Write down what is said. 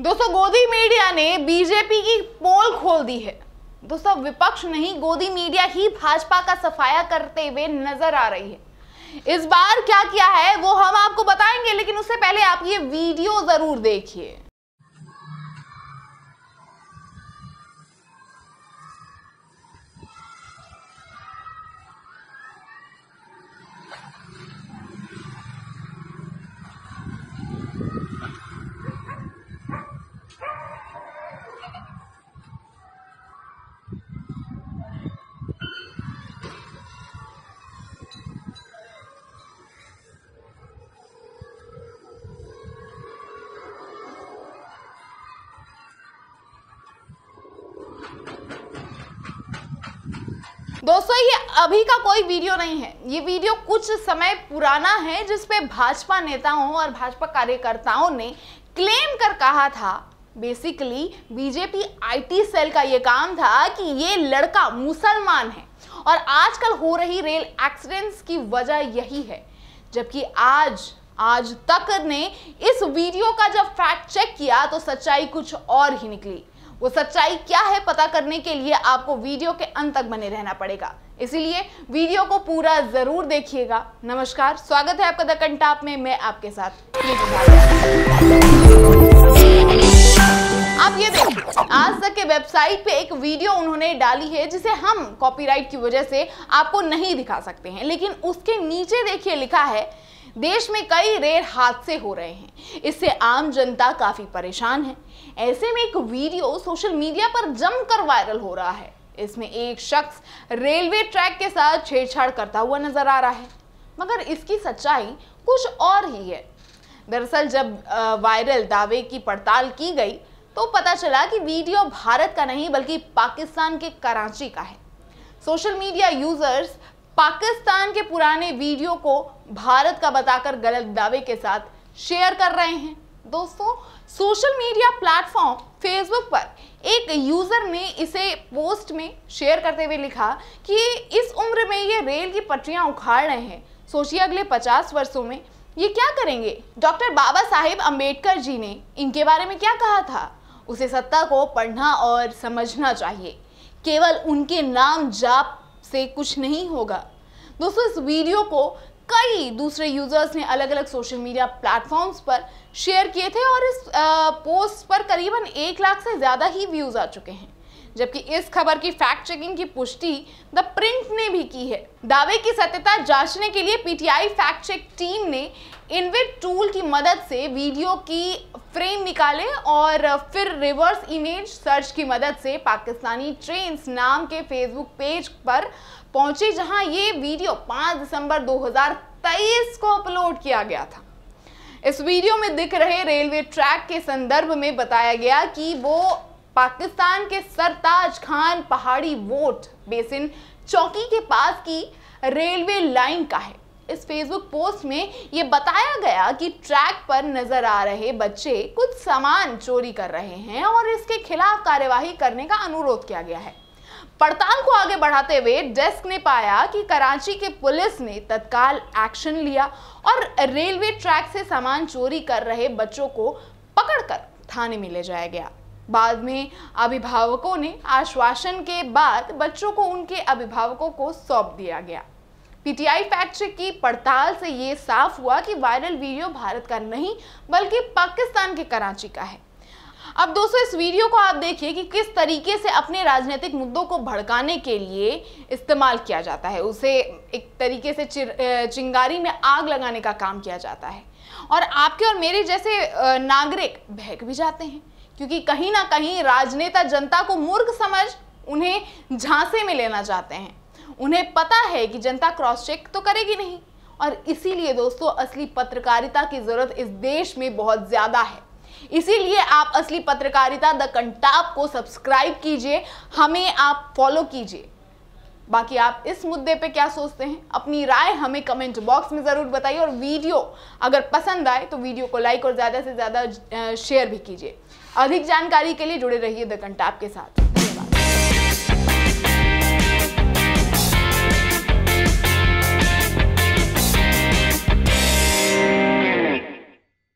दोस्तों गोदी मीडिया ने बीजेपी की पोल खोल दी है दोस्तों विपक्ष नहीं गोदी मीडिया ही भाजपा का सफाया करते हुए नजर आ रही है इस बार क्या किया है वो हम आपको बताएंगे लेकिन उससे पहले आप ये वीडियो जरूर देखिए दोस्तों ये अभी का कोई वीडियो नहीं है ये वीडियो कुछ समय पुराना है जिसपे भाजपा नेताओं और भाजपा कार्यकर्ताओं ने क्लेम कर कहा था बेसिकली बीजेपी आईटी सेल का ये काम था कि ये लड़का मुसलमान है और आजकल हो रही रेल एक्सीडेंट्स की वजह यही है जबकि आज आज तक ने इस वीडियो का जब फैक्ट चेक किया तो सच्चाई कुछ और ही निकली वो सच्चाई क्या है पता करने के लिए आपको वीडियो के अंत तक बने रहना पड़ेगा इसीलिए वीडियो को पूरा जरूर देखिएगा नमस्कार स्वागत है आपका द कंटाप में मैं आपके साथ आप ये देखिए आज तक के वेबसाइट पे एक वीडियो उन्होंने डाली है जिसे हम कॉपीराइट की वजह से आपको नहीं दिखा सकते हैं लेकिन उसके नीचे देखिए लिखा है देश में कई रेल हादसे हो रहे हैं इससे आम जनता काफ़ी परेशान है ऐसे में एक वीडियो सोशल मीडिया पर जमकर वायरल हो रहा है इसमें एक शख्स रेलवे ट्रैक के साथ छेड़छाड़ करता हुआ नजर आ रहा है मगर इसकी सच्चाई कुछ और ही है दरअसल जब वायरल दावे की पड़ताल की गई तो पता चला कि वीडियो भारत का नहीं बल्कि पाकिस्तान के कराची का है सोशल मीडिया यूजर्स पाकिस्तान के पुराने वीडियो को भारत का बताकर गलत दावे के साथ शेयर कर रहे हैं दोस्तों सोशल मीडिया प्लेटफॉर्म फेसबुक पर एक यूज़र ने इसे पोस्ट में शेयर करते हुए लिखा कि इस उम्र में ये रेल की पटरियां उखाड़ रहे हैं सोचिए अगले 50 वर्षों में ये क्या करेंगे डॉक्टर बाबा साहेब अम्बेडकर जी ने इनके बारे में क्या कहा था उसे सत्ता को पढ़ना और समझना चाहिए केवल उनके नाम जाप से कुछ नहीं होगा दोस्तों इस वीडियो को कई दूसरे यूजर्स ने अलग अलग सोशल मीडिया प्लेटफॉर्म्स पर शेयर किए थे और इस पोस्ट पर करीबन एक लाख से ज़्यादा ही व्यूज़ आ चुके हैं जबकि इस खबर की फैक्ट चेकिंग की पुष्टि द प्रिंट ने भी की है दावे की सत्यता जांचने के लिए पीटीआई फैक्ट चेक टीम ने इनविट टूल की मदद से वीडियो की फ्रेम निकाले और फिर रिवर्स इमेज सर्च की मदद से पाकिस्तानी ट्रेन नाम के फेसबुक पेज पर पहुंचे जहां ये वीडियो 5 दिसंबर 2023 को अपलोड किया गया था इस वीडियो में दिख रहे रेलवे ट्रैक के संदर्भ में बताया गया कि वो पाकिस्तान के सरताज खान पहाड़ी वोट बेसिन चौकी के पास की रेलवे लाइन का है इस फेसबुक पोस्ट में ये बताया गया कि ट्रैक पर नजर आ रहे बच्चे कुछ सामान चोरी कर रहे हैं और इसके खिलाफ कार्यवाही करने का अनुरोध किया गया है पड़ताल को आगे बढ़ाते हुए डेस्क ने पाया कि कराची के पुलिस ने तत्काल एक्शन लिया और रेलवे ट्रैक से सामान चोरी कर रहे बच्चों को पकड़कर थाने में ले जाया गया बाद में अभिभावकों ने आश्वासन के बाद बच्चों को उनके अभिभावकों को सौंप दिया गया पीटीआई फैक्ट चेक की पड़ताल से ये साफ हुआ कि वायरल वीडियो भारत का नहीं बल्कि पाकिस्तान के कराची का है अब दोस्तों इस वीडियो को आप देखिए कि किस तरीके से अपने राजनीतिक मुद्दों को भड़काने के लिए इस्तेमाल किया जाता है उसे एक तरीके से चिंगारी में आग लगाने का काम किया जाता है और आपके और मेरे जैसे नागरिक बहक भी जाते हैं क्योंकि कहीं ना कहीं राजनेता जनता को मूर्ख समझ उन्हें झांसे में लेना चाहते हैं उन्हें पता है कि जनता क्रॉस चेक तो करेगी नहीं और इसीलिए दोस्तों असली पत्रकारिता की ज़रूरत इस देश में बहुत ज़्यादा है इसीलिए आप असली पत्रकारिता द कंटाप को सब्सक्राइब कीजिए हमें आप फॉलो कीजिए बाकी आप इस मुद्दे पे क्या सोचते हैं अपनी राय हमें कमेंट बॉक्स में ज़रूर बताइए और वीडियो अगर पसंद आए तो वीडियो को लाइक और ज़्यादा से ज़्यादा शेयर भी कीजिए अधिक जानकारी के लिए जुड़े रहिए द कंटाप के साथ